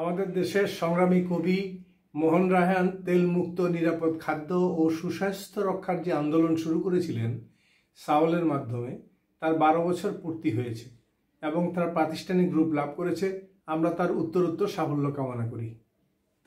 আমাদের দেশের সংগ্রামী কবি মোহন রায়হান তেলমুক্ত নিরাপদ খাদ্য ও সুস্বাস্থ্য রক্ষার যে আন্দোলন শুরু করেছিলেন সাওলের মাধ্যমে তার বারো বছর পূর্তি হয়েছে এবং তার প্রাতিষ্ঠানিক গ্রুপ লাভ করেছে আমরা তার উত্তরোত্তর সাফল্য কামনা করি